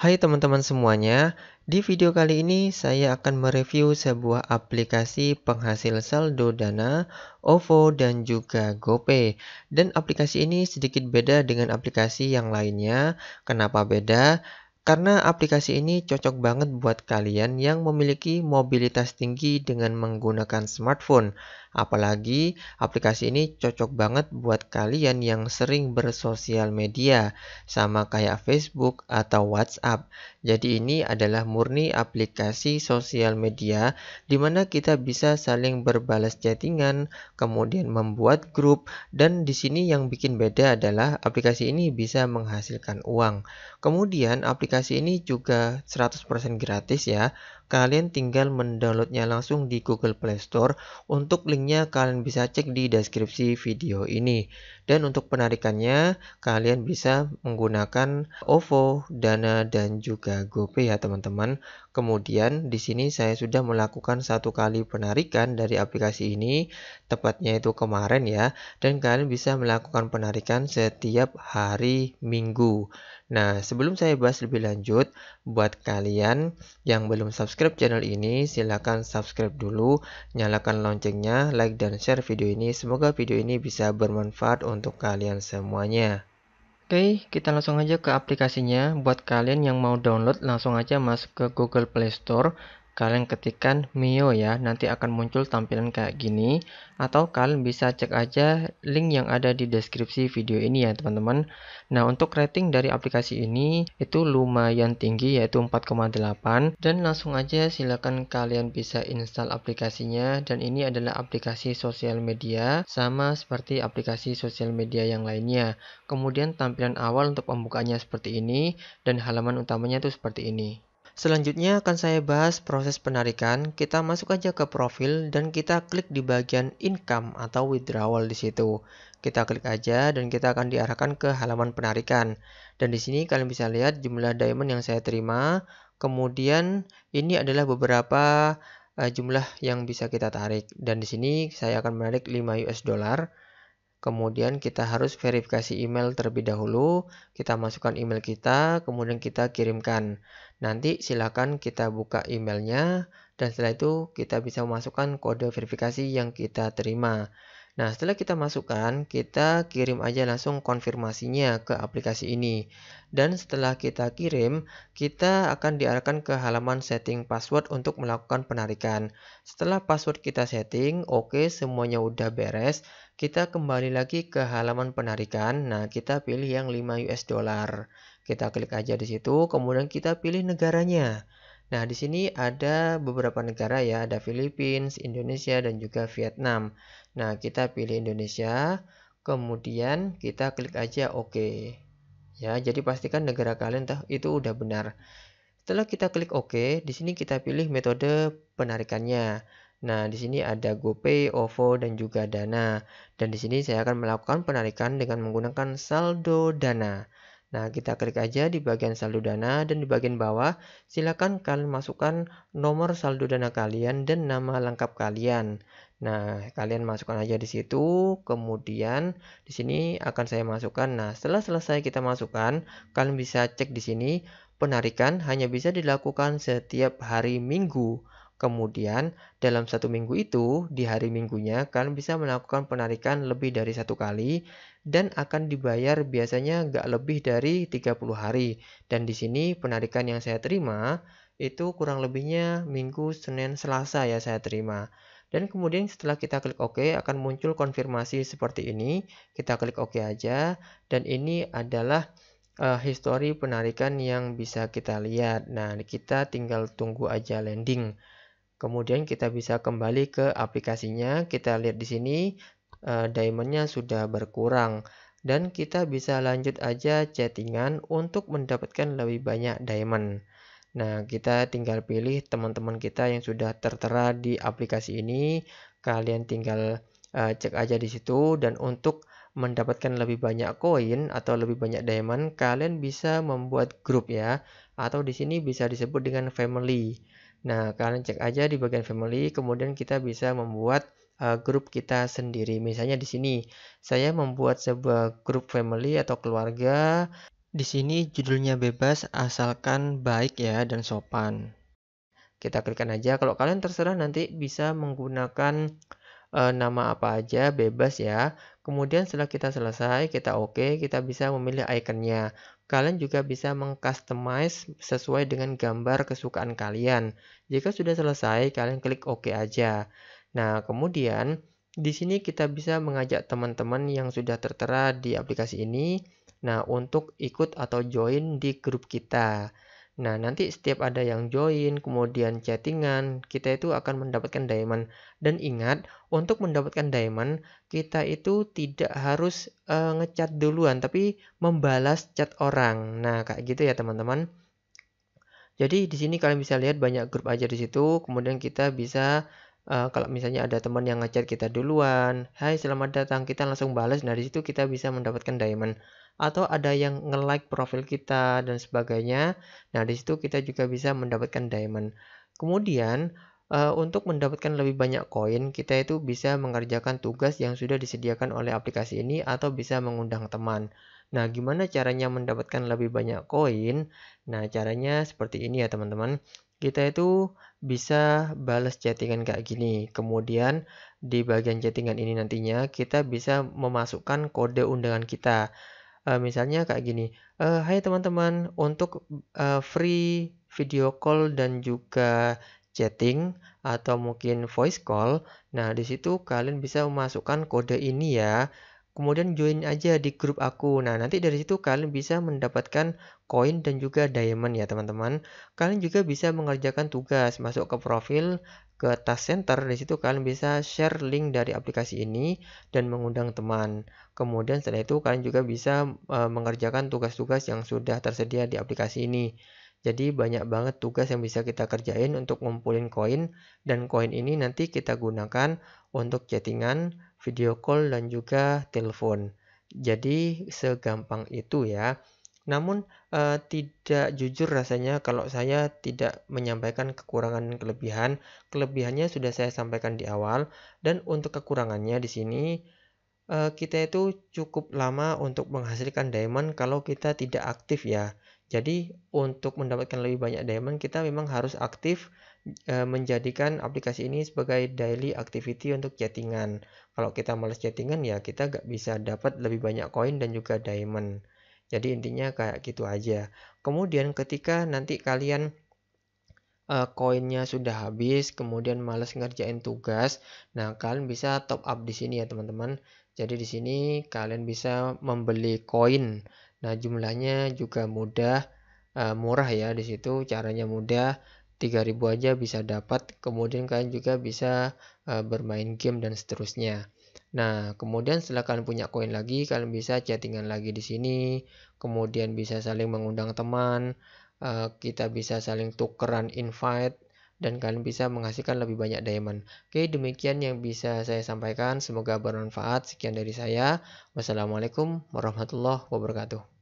Hai teman-teman semuanya, di video kali ini saya akan mereview sebuah aplikasi penghasil saldo dana, OVO dan juga GoPay. Dan aplikasi ini sedikit beda dengan aplikasi yang lainnya. Kenapa beda? Karena aplikasi ini cocok banget buat kalian yang memiliki mobilitas tinggi dengan menggunakan smartphone. Apalagi aplikasi ini cocok banget buat kalian yang sering bersosial media, sama kayak Facebook atau WhatsApp. Jadi ini adalah murni aplikasi sosial media di mana kita bisa saling berbalas chattingan, kemudian membuat grup dan di sini yang bikin beda adalah aplikasi ini bisa menghasilkan uang. Kemudian aplikasi ini juga 100% gratis ya. Kalian tinggal mendownloadnya langsung di Google Play Store. Untuk linknya kalian bisa cek di deskripsi video ini. Dan untuk penarikannya kalian bisa menggunakan OVO, Dana, dan juga juga GoPay ya teman-teman. Kemudian di sini saya sudah melakukan satu kali penarikan dari aplikasi ini, tepatnya itu kemarin ya. Dan kalian bisa melakukan penarikan setiap hari Minggu. Nah, sebelum saya bahas lebih lanjut, buat kalian yang belum subscribe channel ini, silahkan subscribe dulu, nyalakan loncengnya, like dan share video ini. Semoga video ini bisa bermanfaat untuk kalian semuanya. Oke, kita langsung aja ke aplikasinya. Buat kalian yang mau download, langsung aja masuk ke Google Play Store kalian ketikkan Mio ya, nanti akan muncul tampilan kayak gini. Atau kalian bisa cek aja link yang ada di deskripsi video ini ya teman-teman. Nah untuk rating dari aplikasi ini itu lumayan tinggi yaitu 4,8 dan langsung aja silakan kalian bisa install aplikasinya dan ini adalah aplikasi sosial media sama seperti aplikasi sosial media yang lainnya. Kemudian tampilan awal untuk pembukanya seperti ini dan halaman utamanya itu seperti ini. Selanjutnya akan saya bahas proses penarikan. Kita masuk aja ke profil dan kita klik di bagian income atau withdrawal di situ. Kita klik aja dan kita akan diarahkan ke halaman penarikan. Dan di sini kalian bisa lihat jumlah diamond yang saya terima. Kemudian ini adalah beberapa eh, jumlah yang bisa kita tarik dan di sini saya akan menarik 5 US dollar Kemudian kita harus verifikasi email terlebih dahulu, kita masukkan email kita, kemudian kita kirimkan. Nanti silakan kita buka emailnya dan setelah itu kita bisa memasukkan kode verifikasi yang kita terima. Nah, setelah kita masukkan, kita kirim aja langsung konfirmasinya ke aplikasi ini. Dan setelah kita kirim, kita akan diarahkan ke halaman setting password untuk melakukan penarikan. Setelah password kita setting, oke okay, semuanya udah beres, kita kembali lagi ke halaman penarikan. Nah, kita pilih yang 5 US dollar. Kita klik aja di situ, kemudian kita pilih negaranya. Nah, di sini ada beberapa negara ya, ada Philippines, Indonesia, dan juga Vietnam. Nah, kita pilih Indonesia, kemudian kita klik aja OK. Ya, jadi pastikan negara kalian itu udah benar. Setelah kita klik OK, di sini kita pilih metode penarikannya. Nah, di sini ada GoPay, OVO, dan juga Dana. Dan di sini saya akan melakukan penarikan dengan menggunakan saldo Dana. Nah, kita klik aja di bagian saldo dana dan di bagian bawah silakan kalian masukkan nomor saldo dana kalian dan nama lengkap kalian. Nah, kalian masukkan aja di situ. Kemudian di sini akan saya masukkan. Nah, setelah selesai kita masukkan, kalian bisa cek di sini penarikan hanya bisa dilakukan setiap hari Minggu. Kemudian, dalam satu minggu itu, di hari minggunya, kalian bisa melakukan penarikan lebih dari satu kali dan akan dibayar biasanya nggak lebih dari 30 hari. Dan di sini penarikan yang saya terima itu kurang lebihnya Minggu, Senin, Selasa ya saya terima. Dan kemudian setelah kita klik OK akan muncul konfirmasi seperti ini. Kita klik OK aja dan ini adalah uh, histori penarikan yang bisa kita lihat. Nah, kita tinggal tunggu aja landing. Kemudian kita bisa kembali ke aplikasinya. Kita lihat di sini uh, diamondnya sudah berkurang dan kita bisa lanjut aja chattingan untuk mendapatkan lebih banyak diamond. Nah, kita tinggal pilih teman-teman kita yang sudah tertera di aplikasi ini. Kalian tinggal uh, cek aja di situ dan untuk mendapatkan lebih banyak koin atau lebih banyak diamond, kalian bisa membuat grup ya atau di sini bisa disebut dengan family. Nah, kalian cek aja di bagian family, kemudian kita bisa membuat Eh, grup kita sendiri. Misalnya di sini saya membuat sebuah grup family atau keluarga. Di sini judulnya bebas asalkan baik ya dan sopan. Kita klikkan aja. Kalau kalian terserah nanti bisa menggunakan e, nama apa aja bebas ya. Kemudian setelah kita selesai, kita oke, okay, kita bisa memilih ikonnya. Kalian juga bisa mengcustomize sesuai dengan gambar kesukaan kalian. Jika sudah selesai, kalian klik OK aja. Nah, kemudian di sini kita bisa mengajak teman-teman yang sudah tertera di aplikasi ini, nah untuk ikut atau join di grup kita. Nah, nanti setiap ada yang join, kemudian chattingan, kita itu akan mendapatkan diamond. Dan ingat, untuk mendapatkan diamond, kita itu tidak harus uh, ngechat duluan, tapi membalas chat orang. Nah, kayak gitu ya teman-teman. Jadi di sini kalian bisa lihat banyak grup aja di situ, kemudian kita bisa uh, kalau misalnya ada teman yang ngechat kita duluan, "Hai, selamat datang." Kita langsung balas. Nah, dari situ kita bisa mendapatkan diamond. Atau ada yang nge-like profil kita dan sebagainya. Nah, di situ kita juga bisa mendapatkan diamond. Kemudian, uh, untuk mendapatkan lebih banyak koin, kita itu bisa mengerjakan tugas yang sudah disediakan oleh aplikasi ini atau bisa mengundang teman. Nah, gimana caranya mendapatkan lebih banyak koin? Nah, caranya seperti ini ya, teman-teman kita itu bisa balas chattingan kayak gini. Kemudian di bagian chattingan ini nantinya kita bisa memasukkan kode undangan kita. Uh, misalnya kayak gini, uh, hai teman-teman, untuk uh, free video call dan juga chatting atau mungkin voice call. Nah, di situ kalian bisa memasukkan kode ini ya kemudian join aja di grup aku. Nah, nanti dari situ kalian bisa mendapatkan koin dan juga diamond ya, teman-teman. Kalian juga bisa mengerjakan tugas, masuk ke profil, ke task center. Di situ kalian bisa share link dari aplikasi ini dan mengundang teman. Kemudian setelah itu kalian juga bisa e, mengerjakan tugas-tugas yang sudah tersedia di aplikasi ini. Jadi banyak banget tugas yang bisa kita kerjain untuk ngumpulin koin dan koin ini nanti kita gunakan untuk chattingan video call dan juga telepon. Jadi segampang itu ya. Namun eh, tidak jujur rasanya kalau saya tidak menyampaikan kekurangan dan kelebihan. Kelebihannya sudah saya sampaikan di awal dan untuk kekurangannya di sini eh, kita itu cukup lama untuk menghasilkan diamond kalau kita tidak aktif ya. Jadi untuk mendapatkan lebih banyak diamond kita memang harus aktif E, menjadikan aplikasi ini sebagai daily activity untuk chattingan. Kalau kita males chattingan ya kita gak bisa dapat lebih banyak koin dan juga diamond. Jadi intinya kayak gitu aja. Kemudian ketika nanti kalian e, koinnya e, sudah habis, kemudian males ngerjain tugas, nah kalian bisa top up di sini ya teman-teman. Jadi di sini kalian bisa membeli koin. Nah jumlahnya juga mudah, e, murah ya di situ. Caranya mudah 3000 aja bisa dapat kemudian kalian juga bisa uh, bermain game dan seterusnya nah kemudian setelah kalian punya koin lagi kalian bisa chattingan lagi di sini kemudian bisa saling mengundang teman uh, kita bisa saling tukeran invite dan kalian bisa menghasilkan lebih banyak diamond. Oke, demikian yang bisa saya sampaikan. Semoga bermanfaat. Sekian dari saya. Wassalamualaikum warahmatullahi wabarakatuh.